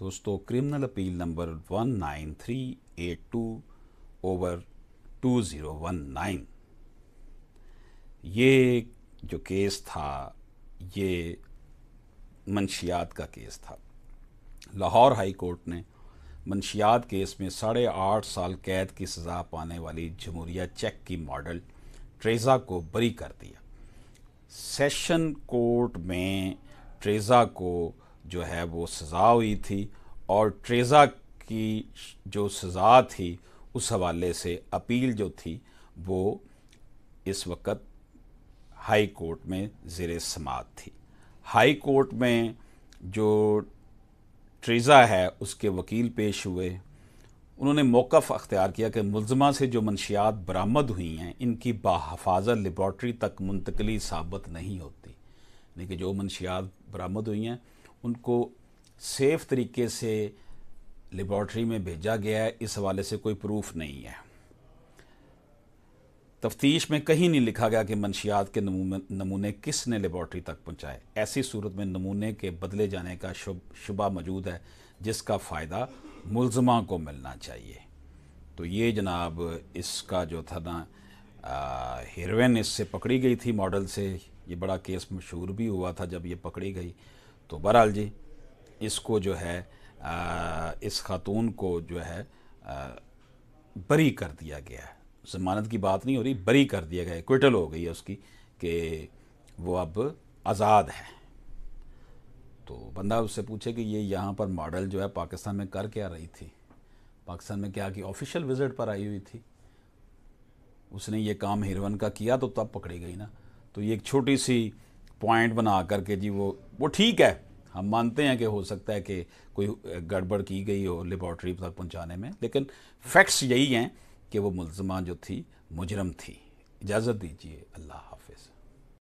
दोस्तों criminal appeal number 19382 over 2019 ये जो केस था ये मंशियात का केस था लाहौर हाई कोर्ट ने मंशियात केस में साढ़े आठ साल कैद की सज़ा पाने वाली जमहूरिया चेक की मॉडल ट्रेज़ा को बरी कर दिया सेशन कोर्ट में ट्रेज़ा को जो है वो सज़ा हुई थी और ट्रेज़ा की जो सज़ा थी उस हवाले से अपील जो थी वो इस वक्त हाई कोर्ट में ज़ेर समात थी हाई कोर्ट में जो ट्रेज़ा है उसके वकील पेश हुए उन्होंने मौक़ अख्तियार किया कि मुलजमा से जो मनशियात बरामद हुई हैं इनकी बाहफाजत लेबॉट्री तक मुंतकली साबित नहीं होती यानी कि जो मनशियात बरामद हुई हैं उनको सेफ तरीके से लेबॉर्ट्री में भेजा गया है इस हवाले से कोई प्रूफ नहीं है तफ्तीश में कहीं नहीं लिखा गया कि मनशियात के नमूने किसने लेबॉरटरी तक पहुंचाए ऐसी सूरत में नमूने के बदले जाने का शुबा मौजूद है जिसका फ़ायदा मुलजमा को मिलना चाहिए तो ये जनाब इसका जो था ना हेरोइन इससे पकड़ी गई थी मॉडल से ये बड़ा केस मशहूर भी हुआ था जब ये पकड़ी गई तो बहरहाल जी इसको जो है आ, इस खातून को जो है आ, बरी कर दिया गया है जमानत की बात नहीं हो रही बरी कर दिया गया क्विटल हो गई है उसकी कि वो अब आज़ाद है तो बंदा उससे पूछे कि ये यहाँ पर मॉडल जो है पाकिस्तान में कर क्या रही थी पाकिस्तान में क्या कि ऑफिशियल विजिट पर आई हुई थी उसने ये काम हिरवन का किया तो तब पकड़ी गई ना तो ये एक छोटी सी पॉइंट बना करके जी वो वो ठीक है हम मानते हैं कि हो सकता है कि कोई गड़बड़ की गई हो लेबॉरटरी तक पहुंचाने में लेकिन फैक्ट्स यही हैं कि वो मुलजमान जो थी मुजरम थी इजाज़त दीजिए अल्लाह हाफिज़